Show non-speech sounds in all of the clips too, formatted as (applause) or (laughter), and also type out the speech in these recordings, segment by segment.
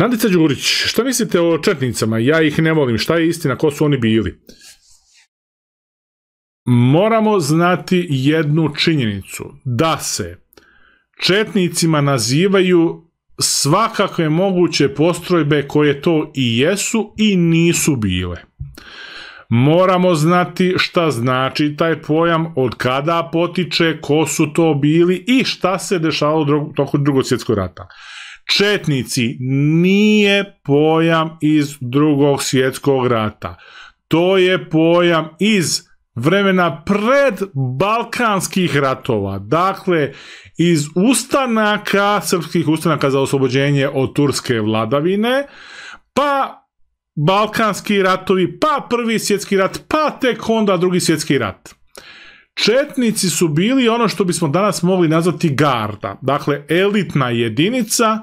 Nadica Đurić, šta mislite o četnicama? Ja ih ne volim. Šta je istina? Ko su oni bili? Moramo znati jednu činjenicu. Da se četnicima nazivaju svakakve moguće postrojbe koje to i jesu i nisu bile. Moramo znati šta znači taj pojam, od kada potiče, ko su to bili i šta se dešavalo u toku drugog svjetskog rata. Četnici nije pojam iz drugog svjetskog rata. To je pojam iz vremena pred balkanskih ratova. Dakle, iz ustanaka, srpskih ustanaka za oslobođenje od turske vladavine, pa balkanski ratovi, pa prvi svjetski rat, pa tek onda drugi svjetski rat. Četnici su bili ono što bismo danas mogli nazvati garda. Dakle, elitna jedinica –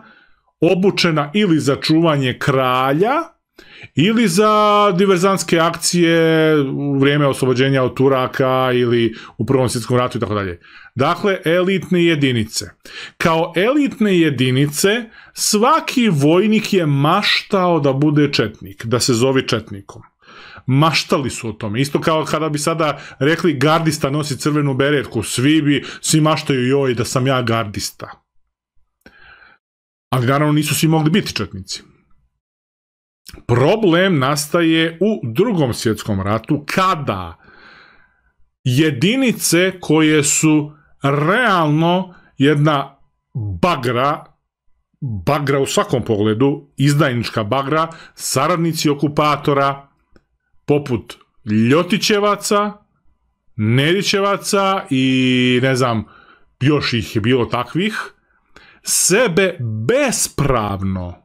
obučena ili za čuvanje kralja, ili za diverzanske akcije u vrijeme oslobođenja od Turaka ili u Prvom svjetskom ratu i tako dalje. Dakle, elitne jedinice. Kao elitne jedinice svaki vojnik je maštao da bude četnik, da se zove četnikom. Maštali su o tome. Isto kao kada bi sada rekli gardista nosi crvenu beretku, svi bi, svi maštaju joj da sam ja gardista ali naravno nisu svi mogli biti četnici. Problem nastaje u drugom svjetskom ratu kada jedinice koje su realno jedna bagra, bagra u svakom pogledu, izdajnička bagra, saradnici okupatora, poput Ljotićevaca, Nedićevaca i ne znam, još ih bilo takvih, sebe bespravno,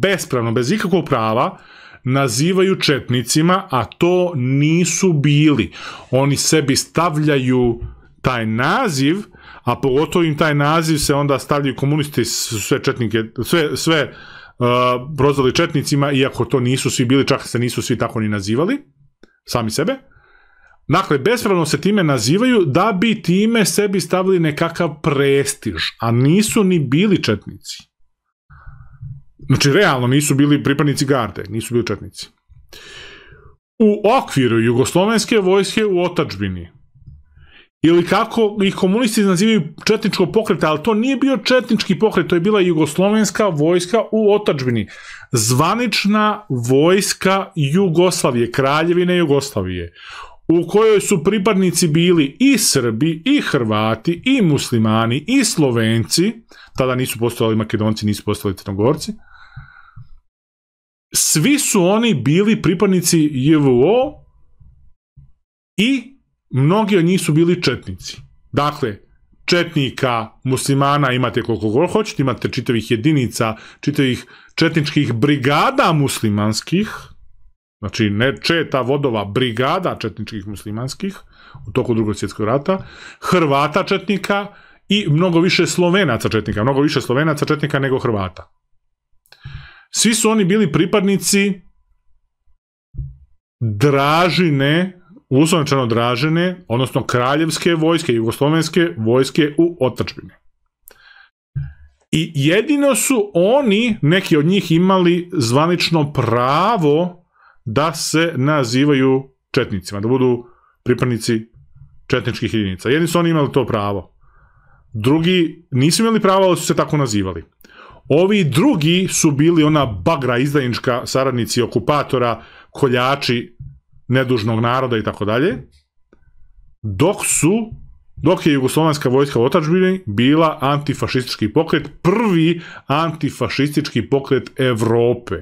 bespravno, bez ikakvog prava, nazivaju četnicima, a to nisu bili. Oni sebi stavljaju taj naziv, a pogotovo im taj naziv se onda stavljaju komunisti sve četnike, sve, sve uh, prozvali četnicima, iako to nisu svi bili, čak se nisu svi tako ni nazivali, sami sebe. Dakle, bespravno se time nazivaju da bi time sebi stavili nekakav prestiž, a nisu ni bili četnici. Znači, realno nisu bili pripadnici garde, nisu bili četnici. U okviru jugoslovenske vojske u otačbini, ili kako ih komunisti nazivaju četničko pokreta, ali to nije bio četnički pokret, to je bila jugoslovenska vojska u otačbini. Zvanična vojska Jugoslavije, kraljevine Jugoslavije u kojoj su pripadnici bili i Srbi, i Hrvati, i muslimani, i Slovenci, tada nisu postojali Makedonci, nisu postojali Crnogorci, svi su oni bili pripadnici JVO i mnogi od njih su bili četnici. Dakle, četnika muslimana imate koliko god hoćete, imate čitavih jedinica, čitavih četničkih brigada muslimanskih, Znači, ne četa vodova brigada četničkih muslimanskih u toku drugog svjetskog rata, Hrvata četnika i mnogo više Slovenaca četnika, mnogo više Slovenaca četnika nego Hrvata. Svi su oni bili pripadnici dražine, uslovničano dražine, odnosno kraljevske vojske, jugoslovenske vojske u otačbini. I jedino su oni, neki od njih, imali zvanično pravo da se nazivaju četnicima, da budu pripadnici četničkih jedinica. Jedni su oni imali to pravo. Drugi nisu imali pravo, ali su se tako nazivali. Ovi drugi su bili ona bagra izdajnička saradnici okupatora, koljači nedužnog naroda i tako dalje. Dok su dok je Jugoslovanska vojska u otačbini bila antifašistički pokret, prvi antifašistički pokret Evrope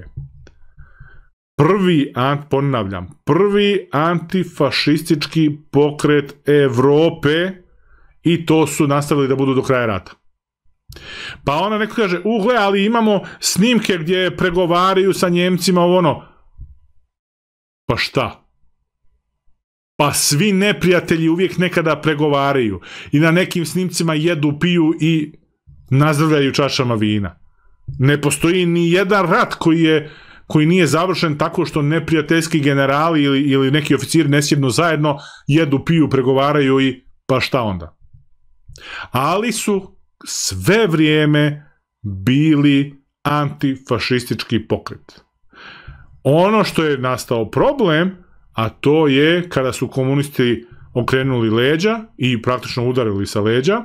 prvi, ponavljam, prvi antifašistički pokret Europe i to su nastavili da budu do kraja rata. Pa ona neko kaže, ugle, ali imamo snimke gdje pregovaraju sa Njemcima ovo ono. Pa šta? Pa svi neprijatelji uvijek nekada pregovaraju i na nekim snimcima jedu, piju i nazdravljaju čašama vina. Ne postoji ni jedan rat koji je koji nije završen tako što neprijateljski generali ili, ili neki oficir nesjedno zajedno, jedu, piju, pregovaraju i pa šta onda. Ali su sve vrijeme bili antifašistički pokret. Ono što je nastao problem, a to je kada su komunisti okrenuli leđa i praktično udarili sa leđa,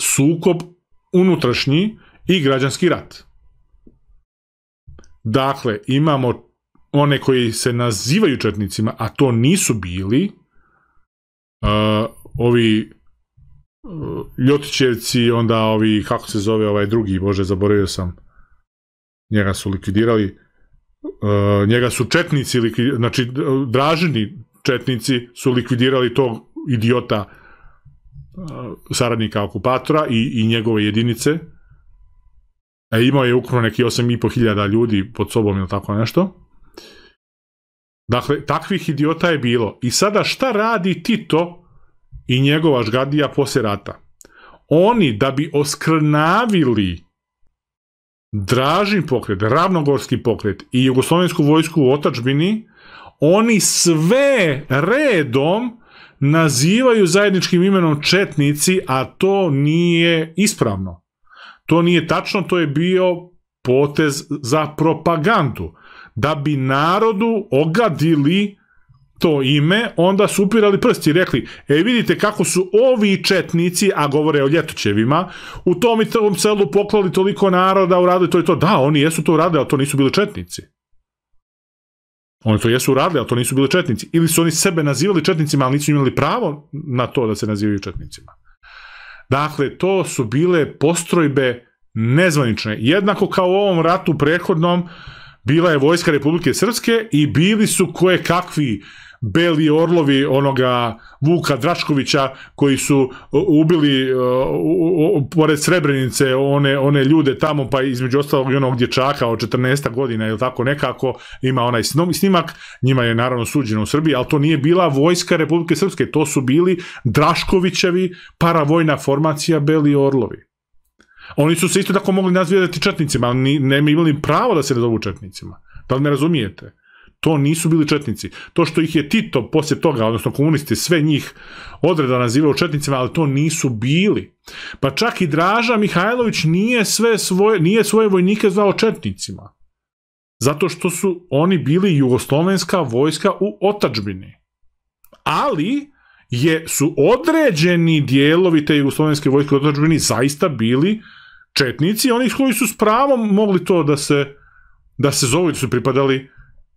sukob unutrašnji i građanski rat. Dakle, imamo one koji se nazivaju četnicima, a to nisu bili, ovi uh, Ljotićevci, onda ovi, kako se zove ovaj drugi, bože, zaboravio sam, njega su likvidirali, uh, njega su četnici, znači draženi četnici su likvidirali tog idiota e, saradnika okupatora i, i njegove jedinice, a e, imao je ukupno neki 8,5 hiljada ljudi pod sobom ili tako nešto. Dakle, takvih idiota je bilo. I sada šta radi Tito i njegova žgadija poslije rata? Oni da bi oskrnavili Dražin pokret, Ravnogorski pokret i Jugoslovensku vojsku u otačbini, oni sve redom nazivaju zajedničkim imenom četnici, a to nije ispravno. To nije tačno, to je bio potez za propagandu. Da bi narodu ogadili to ime, onda su upirali prsti i rekli, e vidite kako su ovi četnici, a govore o ljetočevima, u tom i tom selu poklali toliko naroda, uradili to i to. Da, oni jesu to uradili, ali to nisu bili četnici. Oni to jesu uradili, ali to nisu bili četnici. Ili su oni sebe nazivali četnicima, ali nisu imali pravo na to da se nazivaju četnicima. Dakle, to su bile postrojbe nezvanične. Jednako kao u ovom ratu prethodnom, bila je vojska Republike Srpske i bili su koje kakvi beli orlovi onoga Vuka Draškovića koji su e, ubili e, pored Srebrenice one, ljude tamo pa između ostalog i onog dječaka od 14 godina ili tako nekako ima onaj snimak njima je naravno suđeno u Srbiji ali to nije bila vojska Republike Srpske to su bili Draškovićevi paravojna formacija beli orlovi oni su se isto tako mogli nazvati četnicima, ali ne bi imali pravo da se ne zovu četnicima. Da li me razumijete? To nisu bili četnici. To što ih je Tito poslije toga, odnosno komunisti, sve njih odreda nazivao četnicima, ali to nisu bili. Pa čak i Draža Mihajlović nije, sve svoje, nije svoje vojnike zvao četnicima. Zato što su oni bili jugoslovenska vojska u otačbini. Ali je, su određeni dijelovi te jugoslovenske vojske u otačbini zaista bili četnici, oni koji su s pravom mogli to da se, da se zovu, da su pripadali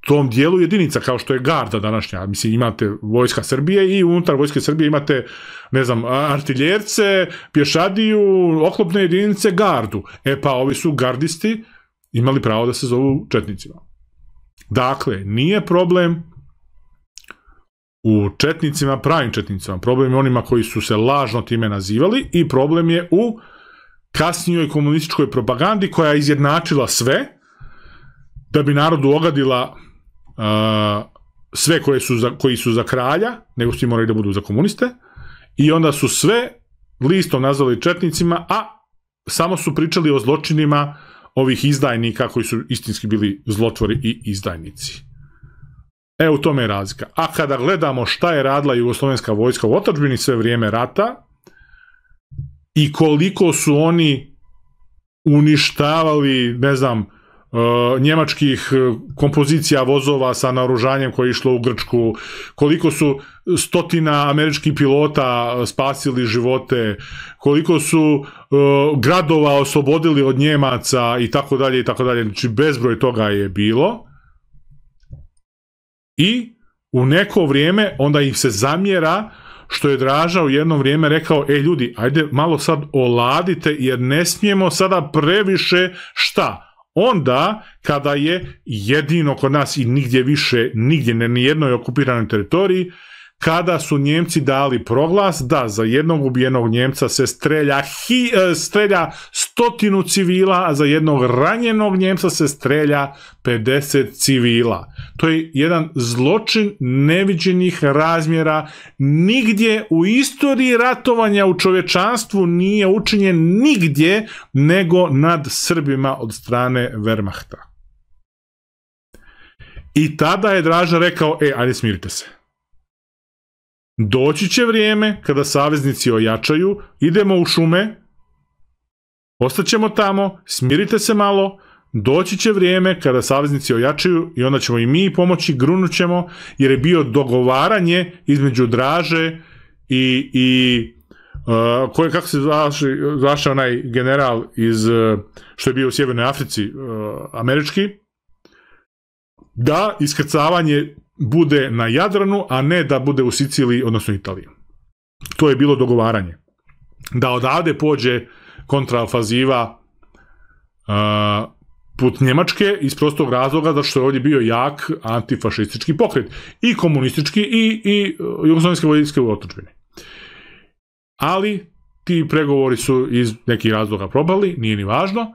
tom dijelu jedinica, kao što je garda današnja. Mislim, imate vojska Srbije i unutar vojske Srbije imate, ne znam, artiljerce, pješadiju, oklopne jedinice, gardu. E pa, ovi su gardisti imali pravo da se zovu četnicima. Dakle, nije problem u četnicima, pravim četnicima. Problem je onima koji su se lažno time nazivali i problem je u kasnijoj komunističkoj propagandi koja je izjednačila sve da bi narodu ogadila sve koje koji su za kralja, nego svi moraju da budu za komuniste, i onda su sve listom nazvali četnicima, a samo su pričali o zločinima ovih izdajnika koji su istinski bili zlotvori i izdajnici. E, u tome je razlika. A kada gledamo šta je radila jugoslovenska vojska u otačbini sve vrijeme rata i koliko su oni uništavali, ne znam, Eh, njemačkih eh, kompozicija vozova sa naoružanjem koje je išlo u Grčku, koliko su stotina američkih pilota spasili živote, koliko su eh, gradova oslobodili od Njemaca i tako dalje i tako dalje. Znači bezbroj toga je bilo. I u neko vrijeme onda im se zamjera što je Draža u jedno vrijeme rekao, e ljudi, ajde malo sad oladite jer ne smijemo sada previše šta? onda kada je jedino kod nas i nigdje više, nigdje na nijednoj okupiranoj teritoriji, kada su Njemci dali proglas da za jednog ubijenog Njemca se strelja, e, strelja stotinu civila, a za jednog ranjenog Njemca se strelja 50 civila. To je jedan zločin neviđenih razmjera. Nigdje u istoriji ratovanja u čovečanstvu nije učinjen nigdje nego nad Srbima od strane Wehrmachta. I tada je Draža rekao, e, ajde smirite se Doći će vrijeme kada saveznici ojačaju, idemo u šume, ostaćemo tamo, smirite se malo, doći će vrijeme kada saveznici ojačaju i onda ćemo i mi pomoći, grunućemo, jer je bio dogovaranje između Draže i, e, koje, kako se zvaše, onaj general iz, e, što je bio u Sjevernoj Africi, e, američki, da iskrcavanje bude na Jadranu, a ne da bude u Siciliji, odnosno Italiji. To je bilo dogovaranje. Da odavde pođe kontraofaziva uh, put Njemačke iz prostog razloga da što je ovdje bio jak antifašistički pokret i komunistički i, i uh, vojske u otočbine. Ali ti pregovori su iz nekih razloga probali, nije ni važno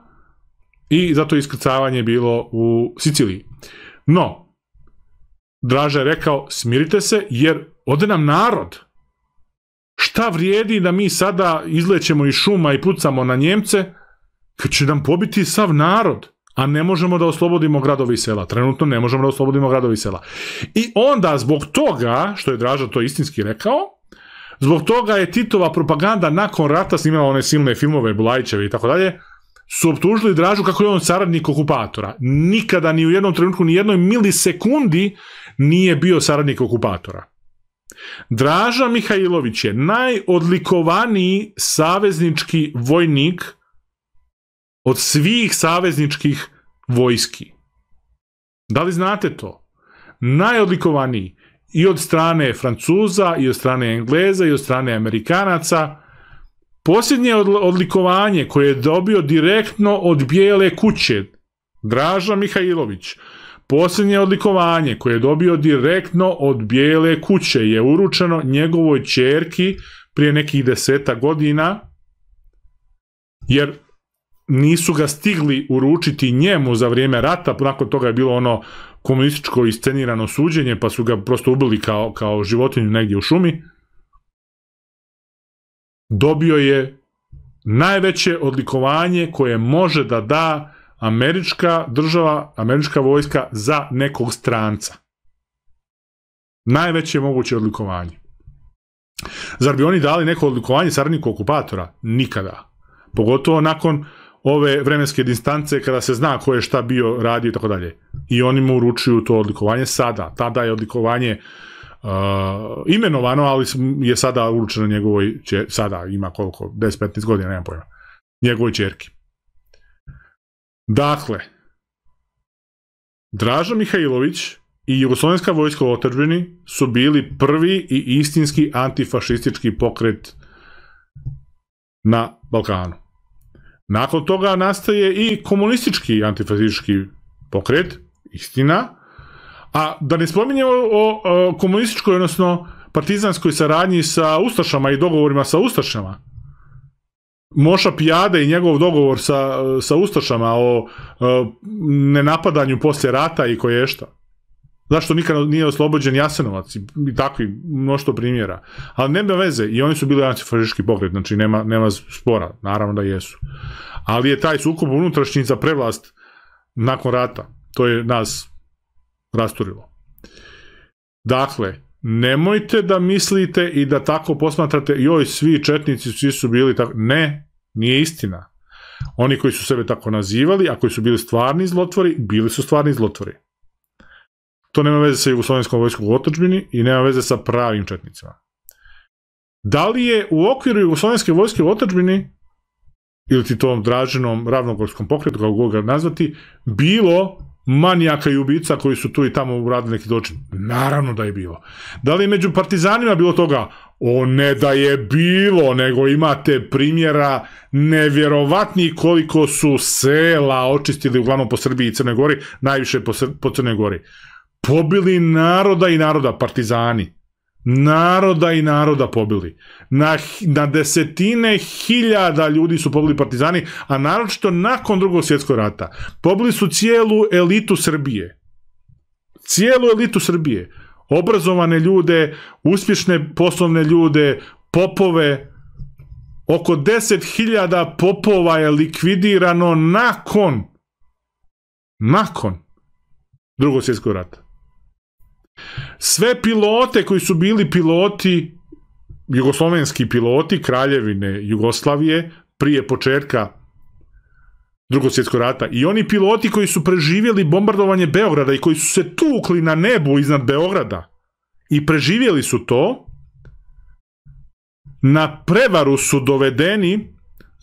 i zato iskrcavanje bilo u Siciliji. No, Draža je rekao, smirite se, jer ode nam narod. Šta vrijedi da mi sada izlećemo iz šuma i pucamo na Njemce, kad će nam pobiti sav narod, a ne možemo da oslobodimo gradovi i sela. Trenutno ne možemo da oslobodimo gradovi i sela. I onda, zbog toga, što je Draža to istinski rekao, zbog toga je Titova propaganda nakon rata snimala one silne filmove Bulajićeve i tako dalje, su optužili Dražu kako je on saradnik okupatora. Nikada ni u jednom trenutku, ni jednoj milisekundi nije bio saradnik okupatora. Draža Mihajlović je najodlikovaniji saveznički vojnik od svih savezničkih vojski. Da li znate to? Najodlikovaniji i od strane Francuza, i od strane Engleza, i od strane Amerikanaca, Posljednje odlikovanje koje je dobio direktno od Bijele kuće, Draža Mihajlović, posljednje odlikovanje koje je dobio direktno od Bijele kuće je uručeno njegovoj čerki prije nekih deseta godina, jer nisu ga stigli uručiti njemu za vrijeme rata, nakon toga je bilo ono komunističko iscenirano suđenje, pa su ga prosto ubili kao, kao životinju negdje u šumi dobio je najveće odlikovanje koje može da da američka država, američka vojska za nekog stranca. Najveće moguće odlikovanje. Zar bi oni dali neko odlikovanje saradniku okupatora? Nikada. Pogotovo nakon ove vremenske distance kada se zna ko je šta bio radio i tako dalje. I oni mu uručuju to odlikovanje sada. Tada je odlikovanje Uh, imenovano, ali je sada uručeno njegovoj, sada ima koliko, 10-15 godina, nemam pojma, njegovoj čerki. Dakle, Draža Mihajlović i Jugoslovenska vojska u su bili prvi i istinski antifašistički pokret na Balkanu. Nakon toga nastaje i komunistički antifašistički pokret, istina, a da ne spominjem o, komunističkoj, odnosno partizanskoj saradnji sa Ustašama i dogovorima sa Ustašama. Moša Pijade i njegov dogovor sa, sa Ustašama o, nenapadanju poslije rata i koje šta Zašto nikad nije oslobođen Jasenovac i, i takvi mnošto primjera. Ali nema veze, i oni su bili antifašistički pokret, znači nema, nema spora, naravno da jesu. Ali je taj sukob unutrašnji za prevlast nakon rata. To je nas rasturilo. Dakle, nemojte da mislite i da tako posmatrate, joj, svi četnici, svi su bili tako. Ne, nije istina. Oni koji su sebe tako nazivali, a koji su bili stvarni zlotvori, bili su stvarni zlotvori. To nema veze sa Jugoslovenskom vojskom u otočbini i nema veze sa pravim četnicima. Da li je u okviru Jugoslovenske vojske u otočbini ili ti tom draženom ravnogorskom pokretu, kako ga nazvati, bilo manijaka i ubica koji su tu i tamo uradili neki Naravno da je bilo. Da li je među partizanima bilo toga? O ne da je bilo, nego imate primjera nevjerovatni koliko su sela očistili uglavnom po Srbiji i Crnoj Gori, najviše po, Crnoj Gori. Pobili naroda i naroda partizani naroda i naroda pobili. Na, desetine hiljada ljudi su pobili partizani, a naročito nakon drugog svjetskog rata. Pobili su cijelu elitu Srbije. Cijelu elitu Srbije. Obrazovane ljude, uspješne poslovne ljude, popove. Oko deset hiljada popova je likvidirano nakon nakon drugog svjetskog rata. Sve pilote koji su bili piloti, jugoslovenski piloti, kraljevine Jugoslavije, prije početka drugog svjetskog rata i oni piloti koji su preživjeli bombardovanje Beograda i koji su se tukli na nebu iznad Beograda i preživjeli su to na prevaru su dovedeni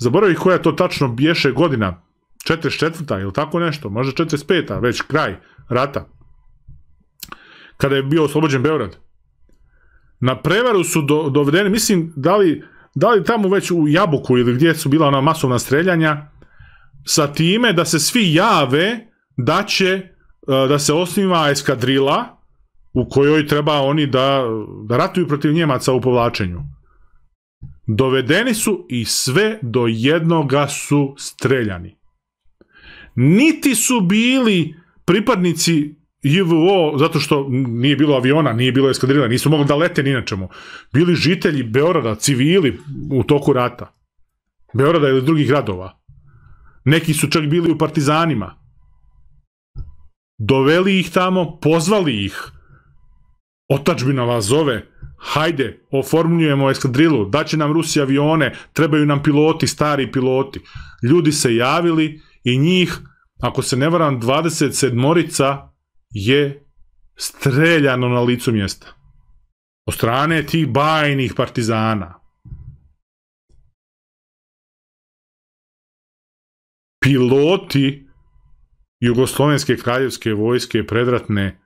zaboravi koja je to tačno bješe godina 44. ili tako nešto, možda 45. već kraj rata kada je bio oslobođen Beograd. Na prevaru su dovedeni, mislim, da li, tamo već u Jabuku ili gdje su bila ona masovna streljanja, sa time da se svi jave da će, e, da se osniva eskadrila u kojoj treba oni da, da ratuju protiv Njemaca u povlačenju. Dovedeni su i sve do jednoga su streljani. Niti su bili pripadnici JVO, zato što nije bilo aviona, nije bilo eskadrila, nisu mogli da lete ni na čemu. Bili žitelji Beorada, civili u toku rata. Beorada ili drugih gradova. Neki su čak bili u partizanima. Doveli ih tamo, pozvali ih. Otačbina vas zove, hajde, oformljujemo eskadrilu, daće nam Rusi avione, trebaju nam piloti, stari piloti. Ljudi se javili i njih, ako se ne varam, 27 morica je streljano na licu mjesta. Od strane tih bajnih partizana. Piloti Jugoslovenske kraljevske vojske predratne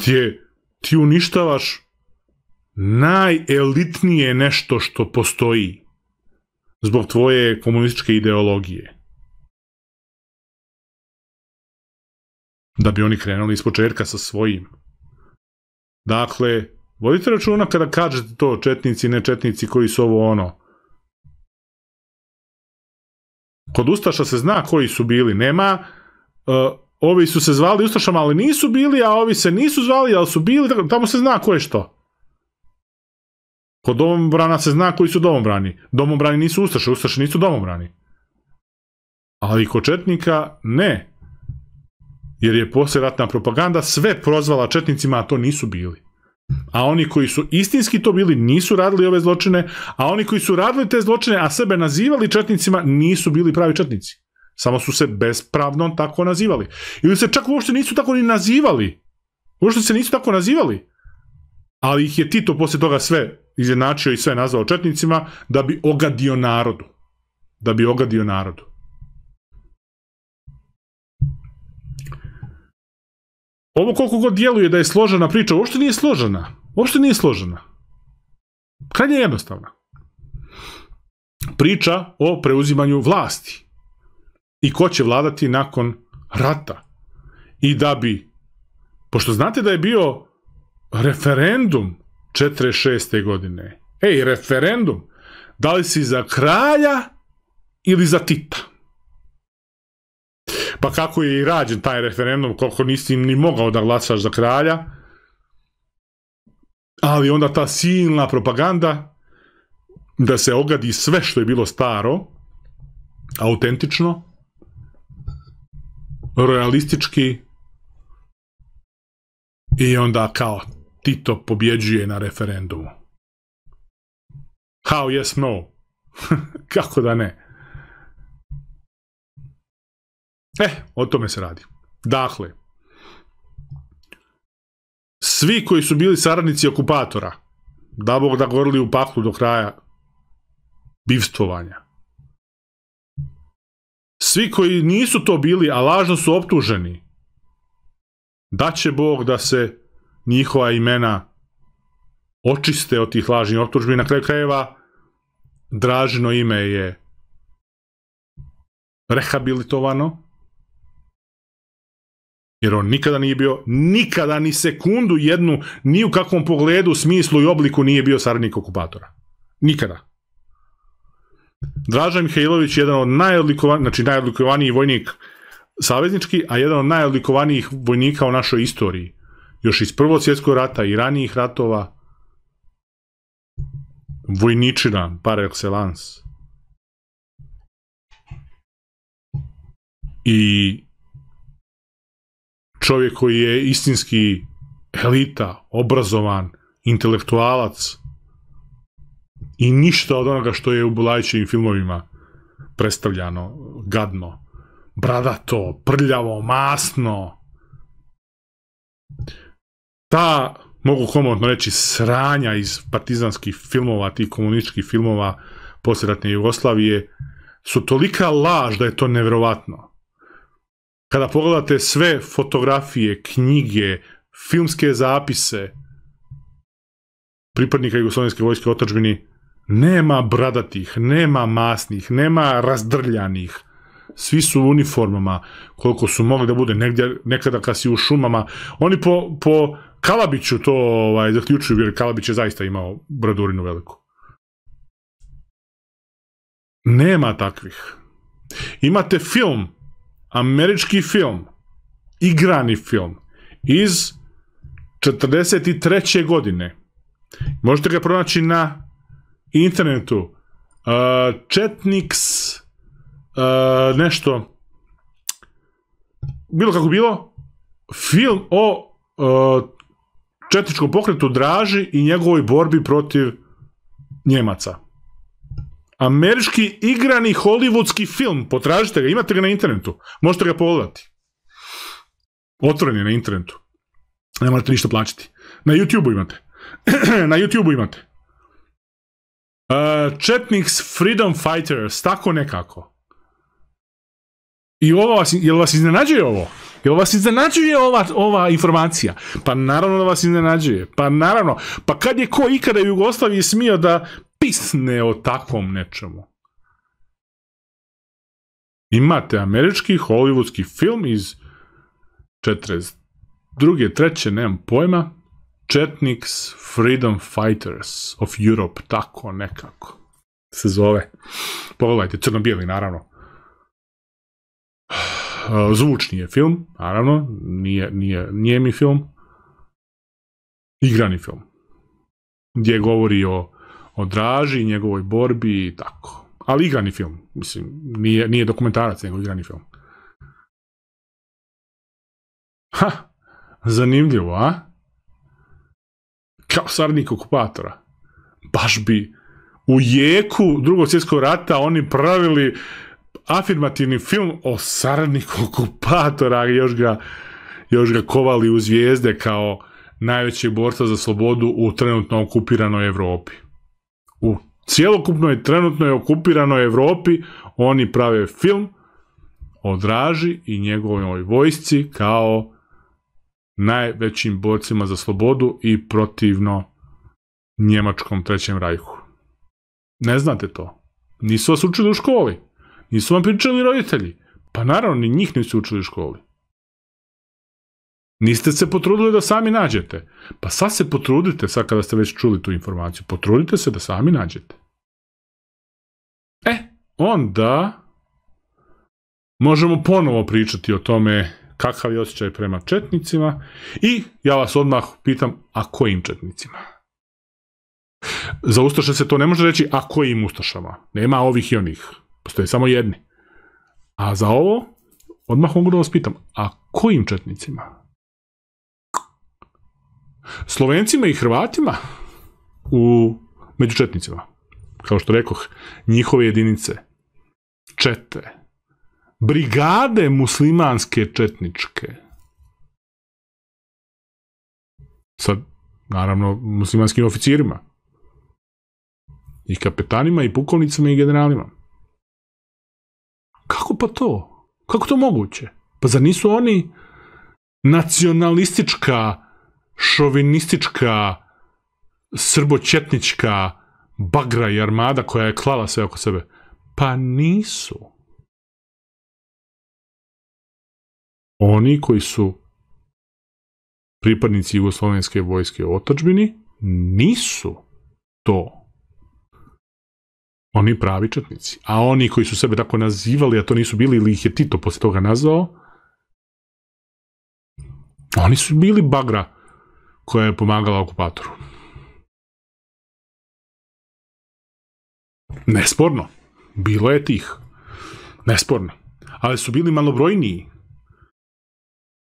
gdje ti uništavaš najelitnije nešto što postoji zbog tvoje komunističke ideologije. da bi oni krenuli iz početka sa svojim. Dakle, vodite računa kada kažete to četnici, ne četnici koji su ovo ono. Kod Ustaša se zna koji su bili, nema eh, ovi su se zvali Ustašama, ali nisu bili, a ovi se nisu zvali, ali su bili, tamo se zna ko je što. Kod domobrana se zna koji su domobrani. Domobrani nisu Ustaše, Ustaše nisu domobrani. Ali kod Četnika ne jer je posljedatna propaganda sve prozvala četnicima, a to nisu bili. A oni koji su istinski to bili nisu radili ove zločine, a oni koji su radili te zločine, a sebe nazivali četnicima, nisu bili pravi četnici. Samo su se bespravno tako nazivali. Ili se čak uopšte nisu tako ni nazivali. Uopšte se nisu tako nazivali. Ali ih je Tito poslije toga sve izjednačio i sve nazvao četnicima da bi ogadio narodu. Da bi ogadio narodu. Ovo koliko god djeluje da je složena priča, uopšte nije složena. Uopšte nije složena. Krajnje je jednostavna. Priča o preuzimanju vlasti. I ko će vladati nakon rata. I da bi, pošto znate da je bio referendum 46. godine. Ej, referendum. Da li si za kralja ili za Tita? pa kako je i rađen taj referendum, koliko nisi ni mogao da glasaš za kralja, ali onda ta silna propaganda da se ogadi sve što je bilo staro, autentično, realistički i onda kao Tito pobjeđuje na referendumu. How yes no? (laughs) Kako da ne? E, o tome se radi. Dakle, svi koji su bili saradnici okupatora, da Bog da gorli u paklu do kraja bivstvovanja, svi koji nisu to bili, a lažno su optuženi, da će Bog da se njihova imena očiste od tih lažnih optužbi. Na kraju krajeva, Dražino ime je rehabilitovano, jer on nikada nije bio, nikada ni sekundu jednu, ni u kakvom pogledu, smislu i obliku nije bio saradnik okupatora. Nikada. Draža Mihajlović je jedan od najodlikovanijih, znači najodlikovaniji vojnik saveznički, a jedan od najodlikovanijih vojnika u našoj istoriji. Još iz Prvog svjetskog rata i ranijih ratova. Vojničina, par excellence. I čovjek koji je istinski elita, obrazovan, intelektualac i ništa od onoga što je u Bulajićevim filmovima predstavljano gadno. Bradato, prljavo, masno. Ta, mogu komotno reći, sranja iz partizanskih filmova, tih komunističkih filmova posljedatne Jugoslavije, su tolika laž da je to nevjerovatno kada pogledate sve fotografije, knjige, filmske zapise pripadnika Jugoslovenske vojske otačbini, nema bradatih, nema masnih, nema razdrljanih. Svi su u uniformama, koliko su mogli da bude, negdje, nekada kad si u šumama. Oni po, po Kalabiću to ovaj, zaključuju, jer Kalabić je zaista imao bradurinu veliku. Nema takvih. Imate film američki film, igrani film, iz 43. godine. Možete ga pronaći na internetu. Uh, Četniks uh, nešto bilo kako bilo film o uh, četničkom pokretu Draži i njegovoj borbi protiv Njemaca. Američki igrani hollywoodski film. Potražite ga, imate ga na internetu. Možete ga pogledati. Otvoren je na internetu. Ne morate ništa plaćati. Na YouTube imate. (clears throat) na YouTube imate. Uh, e, Četniks Freedom Fighters, tako nekako. I ovo vas, jel vas iznenađuje ovo? Jel vas iznenađuje ova, ova informacija? Pa naravno da vas iznenađuje. Pa naravno. Pa kad je ko ikada u Jugoslaviji smio da pisne o takvom nečemu. Imate američki hollywoodski film iz 42. treće, nemam pojma, Četniks Freedom Fighters of Europe, tako nekako se zove. Pogledajte, crno-bijeli, naravno. Zvučni je film, naravno, nije, nije, nije mi film. Igrani film. Gdje govori o odraži i njegovoj borbi i tako. Ali igrani film, mislim, nije, nije dokumentarac, nego igrani film. Ha, zanimljivo, a? Kao sarnik okupatora. Baš bi u jeku drugog svjetskog rata oni pravili afirmativni film o saradniku okupatora, još ga, još ga kovali u zvijezde kao najveći borca za slobodu u trenutno okupiranoj Europi trenutno trenutnoj okupiranoj Europi oni prave film o Draži i njegovoj vojsci kao najvećim borcima za slobodu i protivno Njemačkom trećem rajhu. Ne znate to. Nisu vas učili u školi. Nisu vam pričali roditelji. Pa naravno, ni njih nisu učili u školi. Niste se potrudili da sami nađete. Pa sad se potrudite, sad kada ste već čuli tu informaciju, potrudite se da sami nađete. E, onda možemo ponovo pričati o tome kakav je osjećaj prema četnicima i ja vas odmah pitam, a kojim četnicima? Za Ustaše se to ne može reći, a kojim Ustašama? Nema ovih i onih. Postoje samo jedni. A za ovo, odmah mogu da vas pitam, a kojim četnicima? Slovencima i Hrvatima u među četnicima. Kao što rekoh, njihove jedinice, čete, brigade muslimanske četničke. Sad, naravno, muslimanskim oficirima. I kapetanima, i pukovnicima i generalima. Kako pa to? Kako to moguće? Pa zar nisu oni nacionalistička šovinistička, srbočetnička bagra i armada koja je klala sve oko sebe. Pa nisu. Oni koji su pripadnici jugoslovenske vojske u otačbini nisu to. Oni pravi četnici. A oni koji su sebe tako nazivali, a to nisu bili ili ih je Tito posle toga nazvao, oni su bili bagra koja je pomagala okupatoru. Nesporno. Bilo je tih. Nesporno. Ali su bili malobrojniji.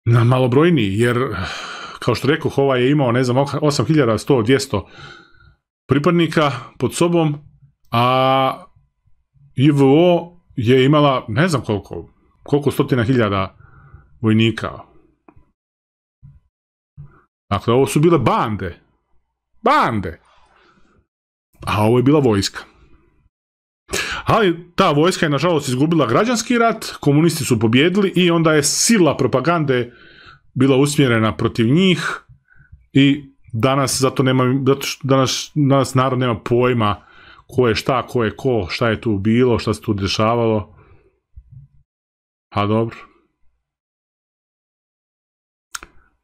Na malobrojniji, jer kao što rekao, Hova je imao, ne znam, 8100, 200 pripadnika pod sobom, a IVO je imala, ne znam koliko, koliko stotina hiljada vojnika, Dakle, ovo su bile bande. Bande. A ovo je bila vojska. Ali ta vojska je nažalost izgubila građanski rat, komunisti su pobjedili i onda je sila propagande bila usmjerena protiv njih i danas zato nema, danas, narod nema pojma ko je šta, ko je ko, šta je tu bilo, šta se tu dešavalo. A dobro.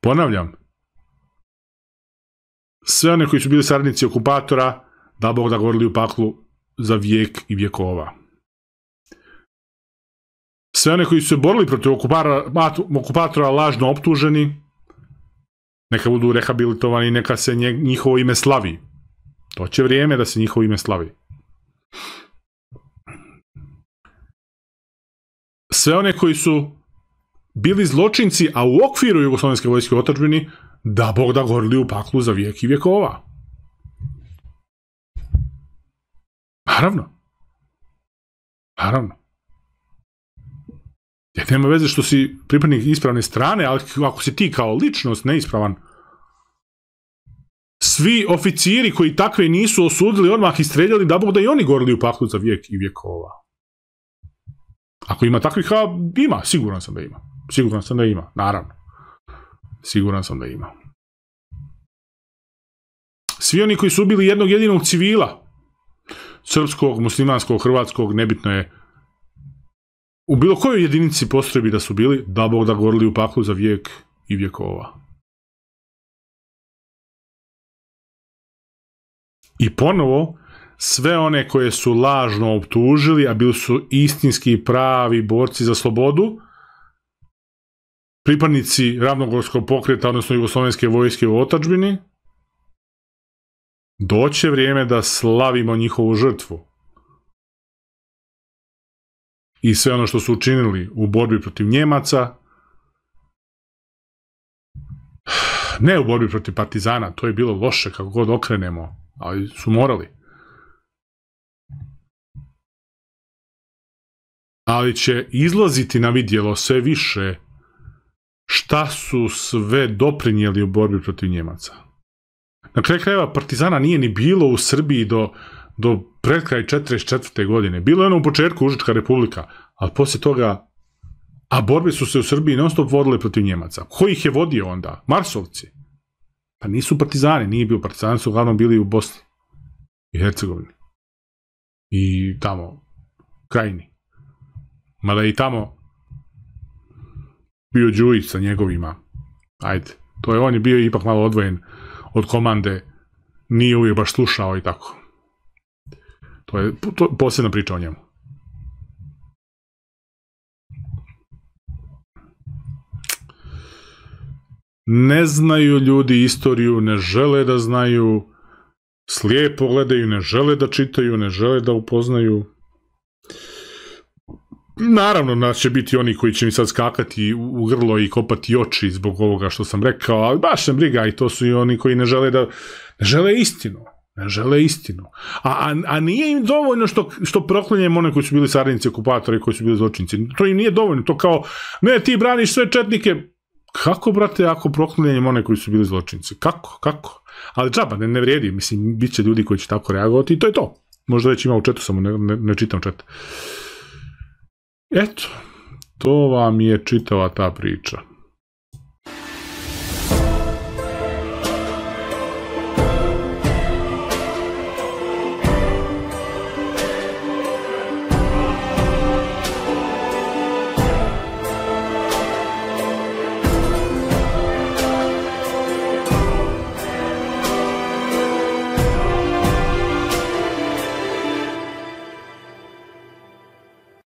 Ponavljam, sve one koji su bili saradnici okupatora, da Bog da gorili u paklu za vijek i vjekova. Sve one koji su se borili protiv okupatora lažno optuženi, neka budu rehabilitovani, neka se njihovo ime slavi. To će vrijeme da se njihovo ime slavi. Sve one koji su bili zločinci, a u okviru Jugoslovenske vojske u da Bog da gorili u paklu za vijek i vjekova. Naravno. Naravno. Jer nema veze što si pripadnik ispravne strane, ali ako si ti kao ličnost neispravan, svi oficiri koji takve nisu osudili odmah i da Bog da i oni gorili u paklu za vijek i vjekova. Ako ima takvih, ima, siguran sam da ima. Siguran sam da ima, naravno. Siguran sam da ima. Svi oni koji su bili jednog jedinog civila, srpskog, muslimanskog, hrvatskog, nebitno je, u bilo kojoj jedinici postrojbi da su bili, da Bog da gorili u paklu za vijek i vjekova. I ponovo, sve one koje su lažno optužili, a bili su istinski pravi borci za slobodu, pripadnici ravnogorskog pokreta, odnosno jugoslovenske vojske u otačbini, doće vrijeme da slavimo njihovu žrtvu. I sve ono što su učinili u borbi protiv Njemaca, ne u borbi protiv partizana, to je bilo loše kako god okrenemo, ali su morali. Ali će izlaziti na vidjelo sve više šta su sve doprinijeli u borbi protiv Njemaca. Na kraju krajeva Partizana nije ni bilo u Srbiji do, do predkraj 44. godine. Bilo je ono u početku Užička republika, ali poslije toga a borbe su se u Srbiji non stop vodile protiv Njemaca. Ko ih je vodio onda? Marsovci. Pa nisu partizani, nije bio partizani, su uglavnom bili u Bosni i Hercegovini. I tamo, krajini. Mada i tamo bio Đujić sa njegovima. Ajde, to je, on je bio ipak malo odvojen od komande, nije uvijek baš slušao i tako. To je to, posebna priča o njemu. Ne znaju ljudi istoriju, ne žele da znaju, slijepo gledaju, ne žele da čitaju, ne žele da upoznaju. Naravno, nas će biti oni koji će mi sad skakati u grlo i kopati oči zbog ovoga što sam rekao, ali baš ne briga i to su i oni koji ne žele da... Ne žele istinu. Ne žele istinu. A, nije im dovoljno što, što proklinjem one koji su bili saradnici okupatora koji su bili zločinci. To im nije dovoljno. To kao, ne, ti braniš sve četnike. Kako, brate, ako proklinjem one koji su bili zločinci? Kako? Kako? Ali džaba, ne, vrijedi. Mislim, bit će ljudi koji će tako reagovati i to je to. Možda već ima u četu, samo ne, ne, ne čitam čet. Eto, to vam je čitava ta priča.